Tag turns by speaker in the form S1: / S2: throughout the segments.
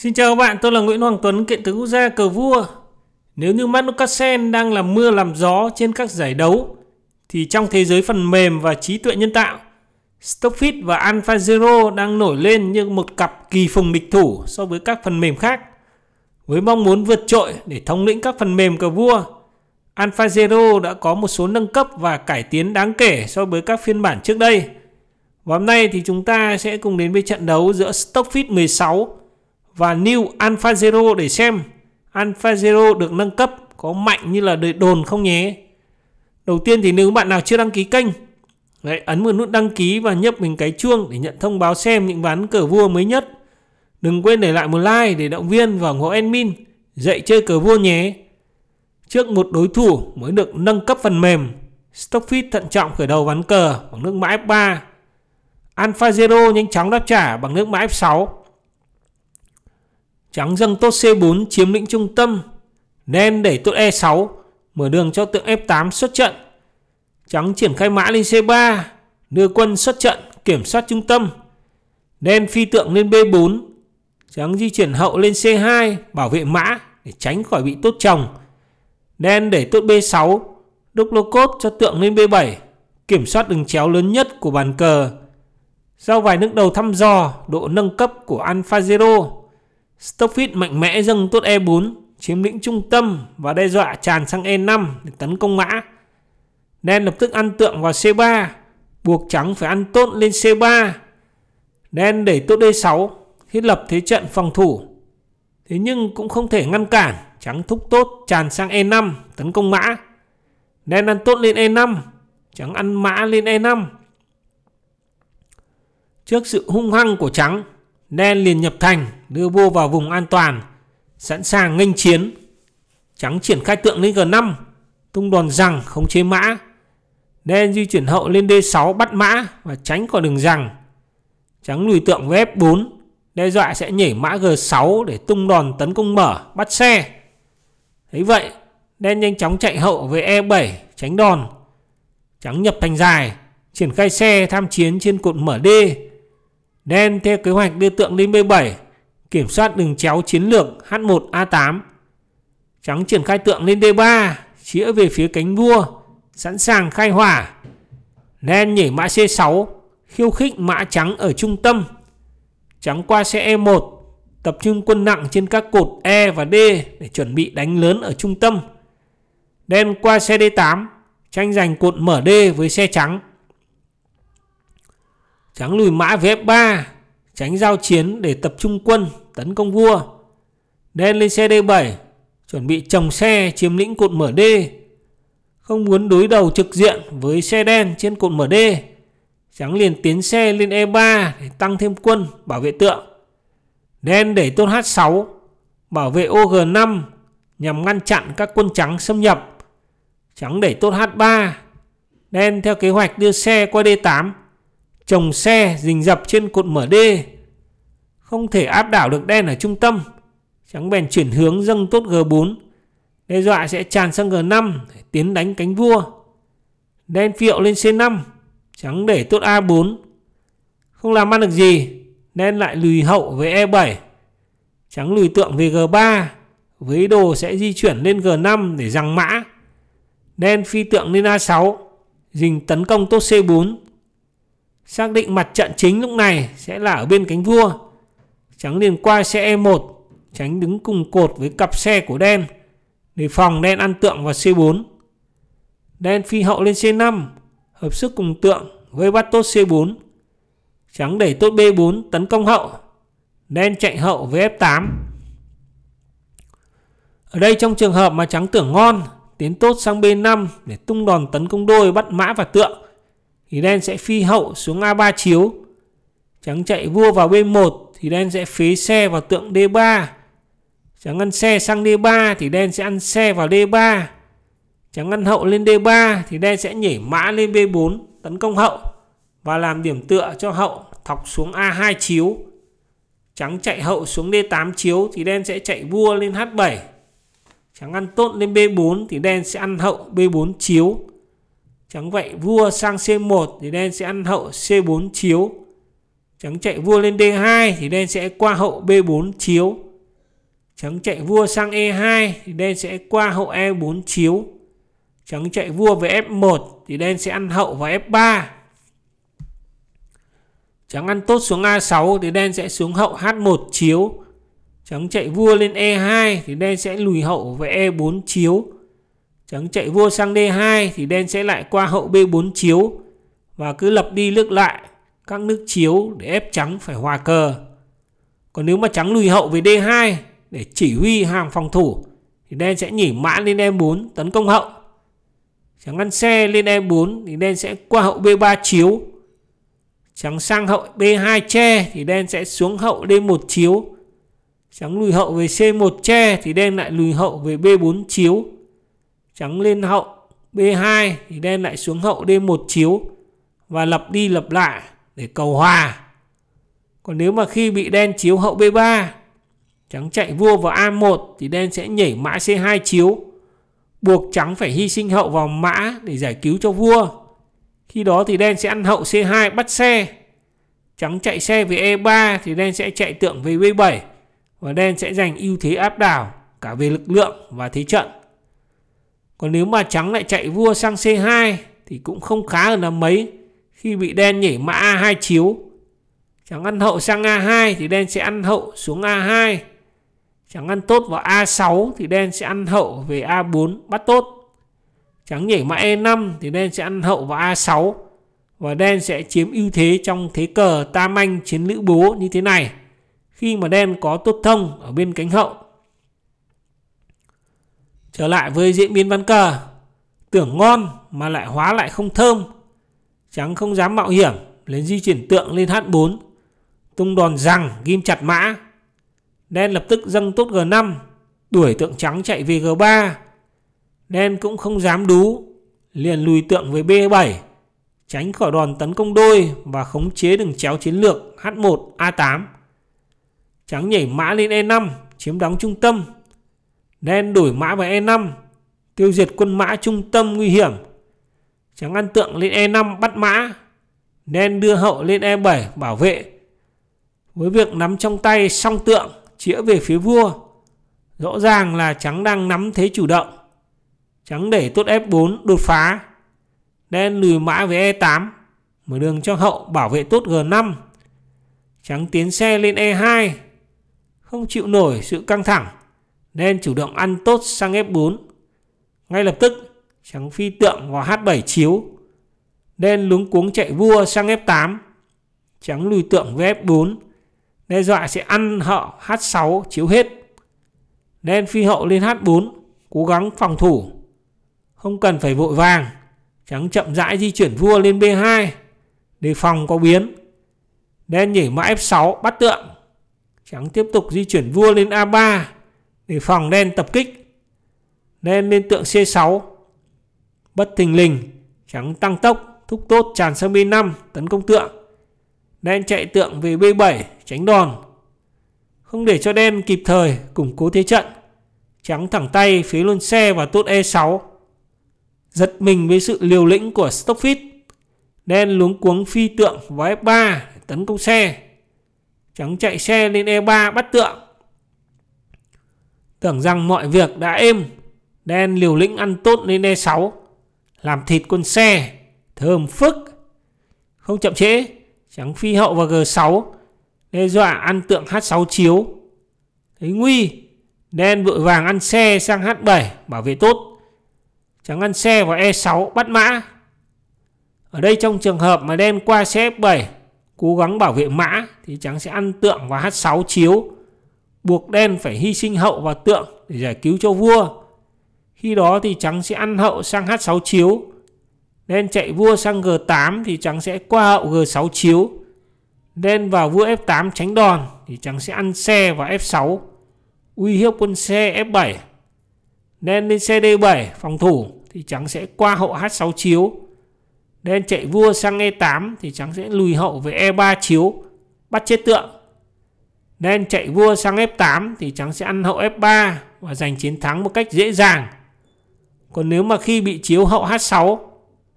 S1: Xin chào các bạn, tôi là Nguyễn Hoàng Tuấn, kiện tướng quốc gia cờ vua. Nếu như Manukasen đang làm mưa làm gió trên các giải đấu, thì trong thế giới phần mềm và trí tuệ nhân tạo, Stockfit và AlphaZero đang nổi lên như một cặp kỳ phùng địch thủ so với các phần mềm khác. Với mong muốn vượt trội để thống lĩnh các phần mềm cờ vua, AlphaZero đã có một số nâng cấp và cải tiến đáng kể so với các phiên bản trước đây. Và hôm nay thì chúng ta sẽ cùng đến với trận đấu giữa Stockfit 16 và new alpha zero để xem alpha zero được nâng cấp có mạnh như là đời đồn không nhé đầu tiên thì nếu bạn nào chưa đăng ký kênh hãy ấn vào nút đăng ký và nhấp mình cái chuông để nhận thông báo xem những ván cờ vua mới nhất. Đừng quên để lại một like để động viên và ủng hộ admin dạy chơi cờ vua nhé. Trước một đối thủ mới được nâng cấp phần mềm, Stockfit thận trọng khởi đầu ván cờ bằng nước mã F3. Alpha Zero nhanh chóng đáp trả bằng nước mã F6. Trắng dâng tốt C4 chiếm lĩnh trung tâm, đen đẩy tốt E6, mở đường cho tượng F8 xuất trận. Trắng triển khai mã lên C3, đưa quân xuất trận kiểm soát trung tâm. Đen phi tượng lên B4, trắng di chuyển hậu lên C2 bảo vệ mã để tránh khỏi bị tốt chồng. Đen để tốt B6, đúc lô cốt cho tượng lên B7, kiểm soát đường chéo lớn nhất của bàn cờ. Sau vài nước đầu thăm dò độ nâng cấp của Alfa Zero, Stockfish mạnh mẽ dâng tốt E4, chiếm lĩnh trung tâm và đe dọa tràn sang E5 để tấn công mã. Đen lập tức ăn tượng vào C3, buộc trắng phải ăn tốt lên C3. Đen đẩy tốt D6, thiết lập thế trận phòng thủ. Thế nhưng cũng không thể ngăn cản, trắng thúc tốt tràn sang E5 tấn công mã. Đen ăn tốt lên E5, trắng ăn mã lên E5. Trước sự hung hăng của trắng, Đen liền nhập thành, đưa vua vào vùng an toàn, sẵn sàng nghênh chiến. Trắng triển khai tượng lên G5, tung đòn rằng khống chế mã. Đen di chuyển hậu lên D6 bắt mã và tránh khỏi đường rằng. Trắng lùi tượng về F4, đe dọa sẽ nhảy mã G6 để tung đòn tấn công mở, bắt xe. thấy vậy, đen nhanh chóng chạy hậu về E7, tránh đòn. Trắng nhập thành dài, triển khai xe tham chiến trên cột mở D Đen theo kế hoạch đưa tượng lên B7, kiểm soát đường chéo chiến lược H1A8. Trắng triển khai tượng lên D3, chĩa về phía cánh vua, sẵn sàng khai hỏa. Đen nhảy mã C6, khiêu khích mã trắng ở trung tâm. Trắng qua xe E1, tập trung quân nặng trên các cột E và D để chuẩn bị đánh lớn ở trung tâm. Đen qua xe D8, tranh giành cột mở D với xe trắng. Tráng lùi mã về F3, tránh giao chiến để tập trung quân tấn công vua. Đen lên xe D7, chuẩn bị trồng xe chiếm lĩnh cột mở D. Không muốn đối đầu trực diện với xe đen trên cột mở D. Trắng liền tiến xe lên E3 để tăng thêm quân bảo vệ tượng. Đen để tôn H6 bảo vệ OG5 nhằm ngăn chặn các quân trắng xâm nhập. Trắng để tốt H3. Đen theo kế hoạch đưa xe qua D8 chồng xe rình rập trên cột mở đê không thể áp đảo được đen ở trung tâm trắng bèn chuyển hướng dâng tốt G4 đe dọa sẽ tràn sang G5 tiến đánh cánh vua đen phiệu lên C5 trắng để tốt A4 không làm ăn được gì đen lại lùi hậu với E7 trắng lùi tượng về G3 với đồ sẽ di chuyển lên G5 để rằng mã đen phi tượng lên A6 dình tấn công tốt C4 Xác định mặt trận chính lúc này sẽ là ở bên cánh vua. Trắng liền qua xe E1, tránh đứng cùng cột với cặp xe của đen, để phòng đen ăn tượng vào C4. Đen phi hậu lên C5, hợp sức cùng tượng, với bắt tốt C4. Trắng đẩy tốt B4 tấn công hậu. Đen chạy hậu với F8. Ở đây trong trường hợp mà trắng tưởng ngon, tiến tốt sang B5 để tung đòn tấn công đôi bắt mã và tượng thì đen sẽ phi hậu xuống A3 chiếu. Trắng chạy vua vào B1 thì đen sẽ phế xe vào tượng D3. Trắng ăn xe sang D3 thì đen sẽ ăn xe vào D3. Trắng ăn hậu lên D3 thì đen sẽ nhảy mã lên B4 tấn công hậu và làm điểm tựa cho hậu thọc xuống A2 chiếu. Trắng chạy hậu xuống D8 chiếu thì đen sẽ chạy vua lên H7. Trắng ăn tốt lên B4 thì đen sẽ ăn hậu B4 chiếu. Trắng vậy vua sang C1 thì đen sẽ ăn hậu C4 chiếu. Trắng chạy vua lên D2 thì đen sẽ qua hậu B4 chiếu. Trắng chạy vua sang E2 thì đen sẽ qua hậu E4 chiếu. Trắng chạy vua về F1 thì đen sẽ ăn hậu vào F3. Trắng ăn tốt xuống A6 thì đen sẽ xuống hậu H1 chiếu. Trắng chạy vua lên E2 thì đen sẽ lùi hậu về E4 chiếu. Trắng chạy vua sang D2 thì đen sẽ lại qua hậu B4 chiếu và cứ lập đi lướt lại các nước chiếu để ép trắng phải hòa cờ. Còn nếu mà trắng lùi hậu về D2 để chỉ huy hàng phòng thủ thì đen sẽ nhỉ mã lên E4 tấn công hậu. Trắng ngăn xe lên E4 thì đen sẽ qua hậu B3 chiếu. Trắng sang hậu B2 che thì đen sẽ xuống hậu D1 chiếu. Trắng lùi hậu về C1 che thì đen lại lùi hậu về B4 chiếu trắng lên hậu B2 thì đen lại xuống hậu D1 chiếu và lặp đi lặp lại để cầu hòa. Còn nếu mà khi bị đen chiếu hậu B3 trắng chạy vua vào A1 thì đen sẽ nhảy mã C2 chiếu buộc trắng phải hy sinh hậu vào mã để giải cứu cho vua. Khi đó thì đen sẽ ăn hậu C2 bắt xe. Trắng chạy xe về E3 thì đen sẽ chạy tượng về B7 và đen sẽ giành ưu thế áp đảo cả về lực lượng và thế trận. Còn nếu mà trắng lại chạy vua sang C2 thì cũng không khá hơn là mấy khi bị đen nhảy mã A2 chiếu. Trắng ăn hậu sang A2 thì đen sẽ ăn hậu xuống A2. Trắng ăn tốt vào A6 thì đen sẽ ăn hậu về A4 bắt tốt. Trắng nhảy mã E5 thì đen sẽ ăn hậu vào A6 và đen sẽ chiếm ưu thế trong thế cờ tam anh chiến lữ bố như thế này khi mà đen có tốt thông ở bên cánh hậu Trở lại với diễn biến ván cờ Tưởng ngon mà lại hóa lại không thơm Trắng không dám mạo hiểm Lên di chuyển tượng lên H4 Tung đòn rằng ghim chặt mã Đen lập tức dâng tốt G5 Đuổi tượng trắng chạy về G3 Đen cũng không dám đú Liền lùi tượng về B7 Tránh khỏi đòn tấn công đôi Và khống chế đường chéo chiến lược H1 A8 Trắng nhảy mã lên E5 Chiếm đóng trung tâm nên đổi mã vào E5 Tiêu diệt quân mã trung tâm nguy hiểm Tráng ăn tượng lên E5 bắt mã Nên đưa hậu lên E7 bảo vệ Với việc nắm trong tay song tượng Chĩa về phía vua Rõ ràng là trắng đang nắm thế chủ động Trắng để tốt F4 đột phá Đen lùi mã về E8 Mở đường cho hậu bảo vệ tốt G5 Trắng tiến xe lên E2 Không chịu nổi sự căng thẳng nên chủ động ăn tốt sang F4. Ngay lập tức, trắng phi tượng vào H7 chiếu. Đen lúng cuống chạy vua sang F8. Trắng lùi tượng về F4. Đe dọa sẽ ăn họ H6 chiếu hết. Đen phi hậu lên H4, cố gắng phòng thủ. Không cần phải vội vàng. Trắng chậm rãi di chuyển vua lên B2 đề phòng có biến. Đen nhảy mã F6 bắt tượng. Trắng tiếp tục di chuyển vua lên A3 để phòng đen tập kích nên lên tượng C6 bất thình lình trắng tăng tốc thúc tốt tràn sang B5 tấn công tượng đen chạy tượng về B7 tránh đòn không để cho đen kịp thời củng cố thế trận trắng thẳng tay phế luôn xe và tốt E6 giật mình với sự liều lĩnh của Stockfish, đen luống cuống phi tượng vào F3 tấn công xe trắng chạy xe lên E3 bắt tượng Tưởng rằng mọi việc đã êm, đen liều lĩnh ăn tốt lên E6, làm thịt quân xe, thơm phức. Không chậm trễ, trắng phi hậu vào G6, đe dọa ăn tượng H6 chiếu. Thấy nguy, đen vội vàng ăn xe sang H7 bảo vệ tốt. Trắng ăn xe vào E6 bắt mã. Ở đây trong trường hợp mà đen qua xe F7 cố gắng bảo vệ mã thì trắng sẽ ăn tượng vào H6 chiếu buộc đen phải hy sinh hậu và tượng để giải cứu cho vua. Khi đó thì trắng sẽ ăn hậu sang h6 chiếu. Đen chạy vua sang g8 thì trắng sẽ qua hậu g6 chiếu. Đen vào vua f8 tránh đòn thì trắng sẽ ăn xe và f6. Uy hiếp quân xe f7. Đen lên xe d7 phòng thủ thì trắng sẽ qua hậu h6 chiếu. Đen chạy vua sang e8 thì trắng sẽ lùi hậu về e3 chiếu bắt chết tượng đen chạy vua sang F8 thì trắng sẽ ăn hậu F3 và giành chiến thắng một cách dễ dàng. Còn nếu mà khi bị chiếu hậu H6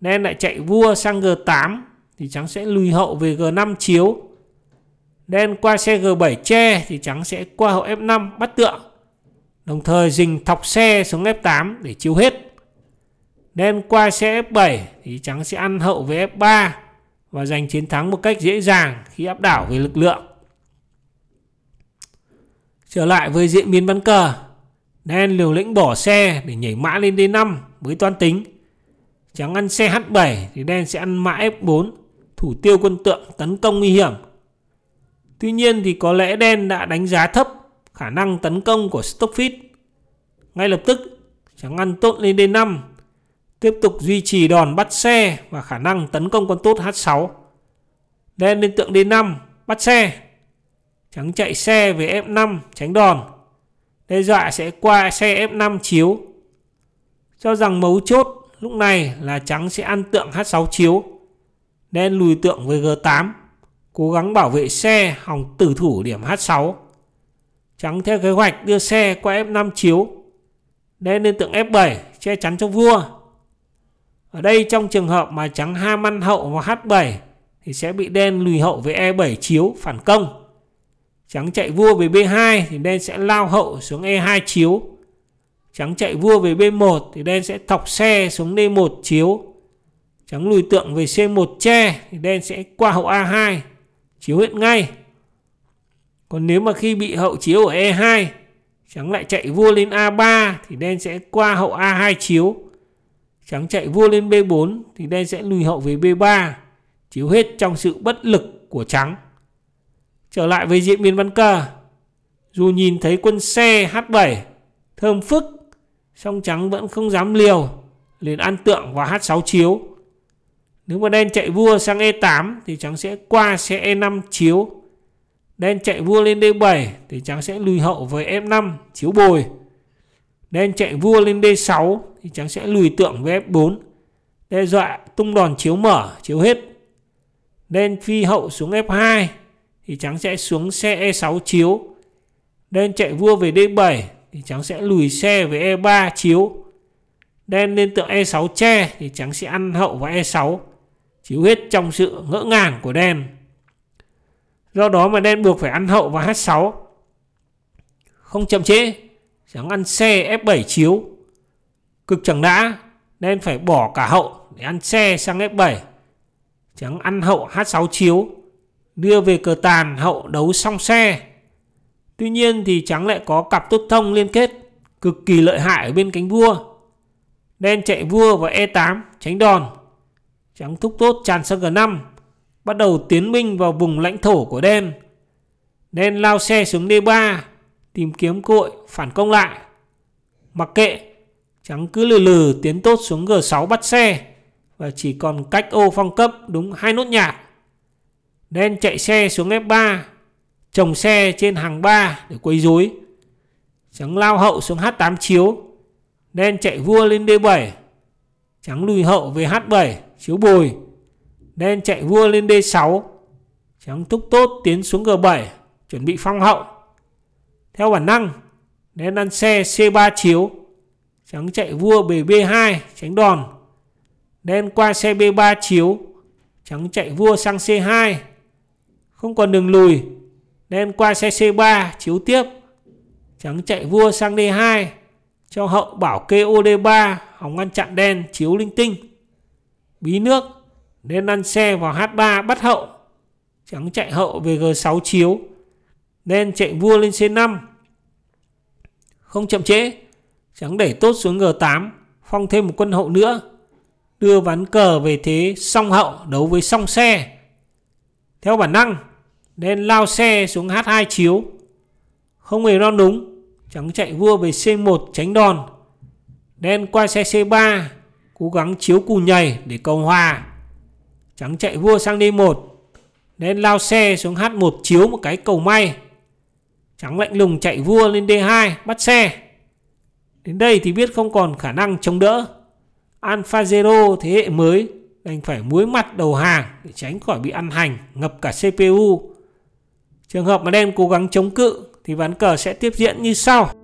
S1: đen lại chạy vua sang G8 thì trắng sẽ lùi hậu về G5 chiếu. Đen qua xe G7 che thì trắng sẽ qua hậu F5 bắt tượng. Đồng thời dình thọc xe xuống F8 để chiếu hết. Đen qua xe F7 thì trắng sẽ ăn hậu về F3 và giành chiến thắng một cách dễ dàng khi áp đảo về lực lượng. Trở lại với diễn biến bắn cờ, đen liều lĩnh bỏ xe để nhảy mã lên D5 với toan tính. Trắng ăn xe H7 thì đen sẽ ăn mã F4, thủ tiêu quân tượng tấn công nguy hiểm. Tuy nhiên thì có lẽ đen đã đánh giá thấp khả năng tấn công của stockfish Ngay lập tức, trắng ăn tốt lên D5, tiếp tục duy trì đòn bắt xe và khả năng tấn công con tốt H6. Đen lên tượng D5, bắt xe Trắng chạy xe về F5 tránh đòn. Đe dọa sẽ qua xe F5 chiếu. Cho rằng mấu chốt lúc này là trắng sẽ ăn tượng H6 chiếu. Đen lùi tượng về G8. Cố gắng bảo vệ xe hòng tử thủ điểm H6. Trắng theo kế hoạch đưa xe qua F5 chiếu. Đen lên tượng F7 che chắn cho vua. Ở đây trong trường hợp mà trắng ham ăn hậu vào H7 thì sẽ bị đen lùi hậu về E7 chiếu phản công. Trắng chạy vua về B2 thì đen sẽ lao hậu xuống E2 chiếu. Trắng chạy vua về B1 thì đen sẽ thọc xe xuống D1 chiếu. Trắng lùi tượng về C1 che thì đen sẽ qua hậu A2 chiếu hiện ngay. Còn nếu mà khi bị hậu chiếu ở E2 Trắng lại chạy vua lên A3 thì đen sẽ qua hậu A2 chiếu. Trắng chạy vua lên B4 thì đen sẽ lùi hậu về B3 chiếu hết trong sự bất lực của trắng. Trở lại với diễn biến bắn cờ. Dù nhìn thấy quân xe H7 thơm phức, song trắng vẫn không dám liều, liền ăn tượng và H6 chiếu. Nếu mà đen chạy vua sang E8 thì trắng sẽ qua xe E5 chiếu. Đen chạy vua lên D7 thì trắng sẽ lùi hậu với F5 chiếu bồi. Đen chạy vua lên D6 thì trắng sẽ lùi tượng với F4. Đe dọa tung đòn chiếu mở, chiếu hết. Đen phi hậu xuống F2 thì trắng sẽ xuống xe E6 chiếu đen chạy vua về D7 thì trắng sẽ lùi xe về E3 chiếu đen lên tượng E6 che thì trắng sẽ ăn hậu vào E6 chiếu hết trong sự ngỡ ngàng của đen do đó mà đen buộc phải ăn hậu vào H6 không chậm trễ trắng ăn xe F7 chiếu cực chẳng đã đen phải bỏ cả hậu để ăn xe sang F7 trắng ăn hậu H6 chiếu đưa về cờ tàn hậu đấu song xe. Tuy nhiên thì trắng lại có cặp tốt thông liên kết cực kỳ lợi hại ở bên cánh vua. Đen chạy vua và E8 tránh đòn. Trắng thúc tốt tràn sang G5, bắt đầu tiến binh vào vùng lãnh thổ của đen. Đen lao xe xuống D3, tìm kiếm cơ hội phản công lại. Mặc kệ, trắng cứ lừ lừ tiến tốt xuống G6 bắt xe và chỉ còn cách ô phong cấp đúng hai nốt nhạc. Đen chạy xe xuống F3, trồng xe trên hàng 3 để quấy rối. Trắng lao hậu xuống H8 chiếu, đen chạy vua lên D7. Trắng lùi hậu về H7 chiếu bồi. Đen chạy vua lên D6. Trắng thúc tốt tiến xuống G7, chuẩn bị phong hậu. Theo bản năng, đen ăn xe C3 chiếu. Trắng chạy vua về B2 tránh đòn. Đen qua xe B3 chiếu. Trắng chạy vua sang C2 không còn đường lùi nên qua xe C3 chiếu tiếp trắng chạy vua sang D2 cho hậu bảo kê ô D3 hòng ngăn chặn đen chiếu linh tinh bí nước nên ăn xe vào H3 bắt hậu trắng chạy hậu về G6 chiếu nên chạy vua lên C5 không chậm trễ trắng đẩy tốt xuống G8 phong thêm một quân hậu nữa đưa ván cờ về thế song hậu đấu với song xe theo bản năng nên lao xe xuống H2 chiếu không hề lo đúng trắng chạy vua về C1 tránh đòn đen qua xe C3 cố gắng chiếu cù nhảy để cầu hòa trắng chạy vua sang D1 đen lao xe xuống H1 chiếu một cái cầu may trắng lạnh lùng chạy vua lên D2 bắt xe đến đây thì biết không còn khả năng chống đỡ Alfa Zero thế hệ mới anh phải muối mặt đầu hàng để tránh khỏi bị ăn hành, ngập cả CPU. Trường hợp mà đen cố gắng chống cự thì ván cờ sẽ tiếp diễn như sau.